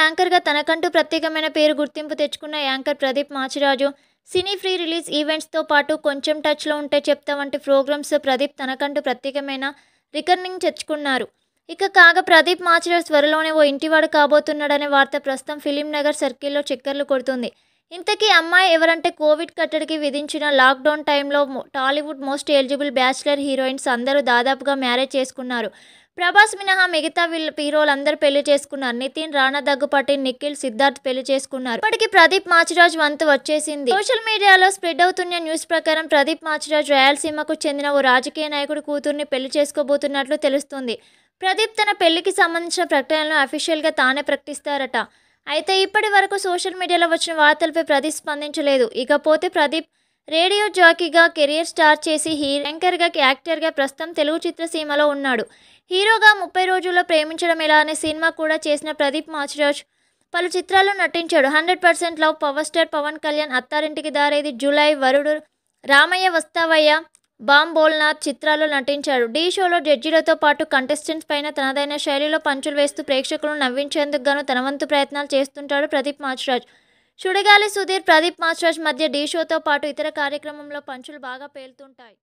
యాంకర్గా తనకంటూ ప్రత్యేకమైన పేరు గుర్తింపు తెచ్చుకున్న anchor Pradeep Machiraju cine pre release ఈవెంట్స్తో పాటు కొంచెం టచ్లో ఉంటే చెప్తా వంటి ప్రోగ్రామ్స్ ప్రదీప్ తనకంటూ ప్రత్యేకమైన రికర్నింగ్ తెచ్చుకున్నారు ఇక కాగా ప్రదీప్ మాచిరాజ్ త్వరలోనే ఓ ఇంటివాడు కాబోతున్నాడనే వార్త ప్రస్తుతం ఫిలిం నగర్ సర్కిల్లో చక్కర్లు కొడుతుంది ఇంతకీ అమ్మాయి ఎవరంటే కోవిడ్ కట్టడికి విధించిన లాక్డౌన్ టైంలో Tollywood most eligible bachelor heroines అందరూ దాదాపుగా మ్యారేజ్ చేసుకున్నారు ప్రభాస్ మినహా మిగతా వీళ్ళ అందరూ పెళ్లి చేసుకున్నారు నితిన్ రాణా దగ్గుపాటి నిఖిల్ సిద్ధార్థ్ పెళ్లి చేసుకున్నారు ఇప్పటికి ప్రదీప్ మాచిరాజ్ వంతు వచ్చేసింది సోషల్ మీడియాలో స్ప్రెడ్ అవుతున్న న్యూస్ ప్రకారం ప్రదీప్ మాచిరాజ్ రాయలసీమకు చెందిన ఓ రాజకీయ నాయకుడు కూతుర్ని పెళ్లి చేసుకోబోతున్నట్లు తెలుస్తుంది ప్రదీప్ తన పెళ్లికి సంబంధించిన ప్రకటనలను అఫీషియల్గా తానే ప్రకటిస్తారట అయితే ఇప్పటి వరకు సోషల్ మీడియాలో వచ్చిన వార్తలపై ప్రదీప్ స్పందించలేదు ఇకపోతే ప్రదీప్ రేడియో జాకీగా కెరియర్ స్టార్ట్ చేసి హీరో యాంకర్గా యాక్టర్గా ప్రస్తుతం తెలుగు చిత్రసీమలో ఉన్నాడు హీరోగా ముప్పై రోజుల్లో ప్రేమించడం ఎలా అనే సినిమా కూడా చేసిన ప్రదీప్ మాచిరాజ్ పలు చిత్రాల్లో నటించాడు hundred percent love power star Pawan Kalyan Attarintiki Daredi Julayi వరుడు రామయ్య వస్తావయ్య బోల్నాథ్ చిత్రాల్లో నటించాడు డీ షోలో జడ్జీలతో పాటు కంటెస్టెంట్స్ పైన తనదైన శైలిలో పంచులు వేస్తూ ప్రేక్షకులను నవ్వించేందుకు గాను తన వంతు ప్రయత్నాలు చేస్తుంటాడు ప్రదీప్ మాచ్రాజ్ చుడిగాలి సుధీర్ ప్రదీప్ మాచ్రాజ్ మధ్య డీ షోతో పాటు ఇతర కార్యక్రమంలో పంచులు బాగా పేలుతుంటాయి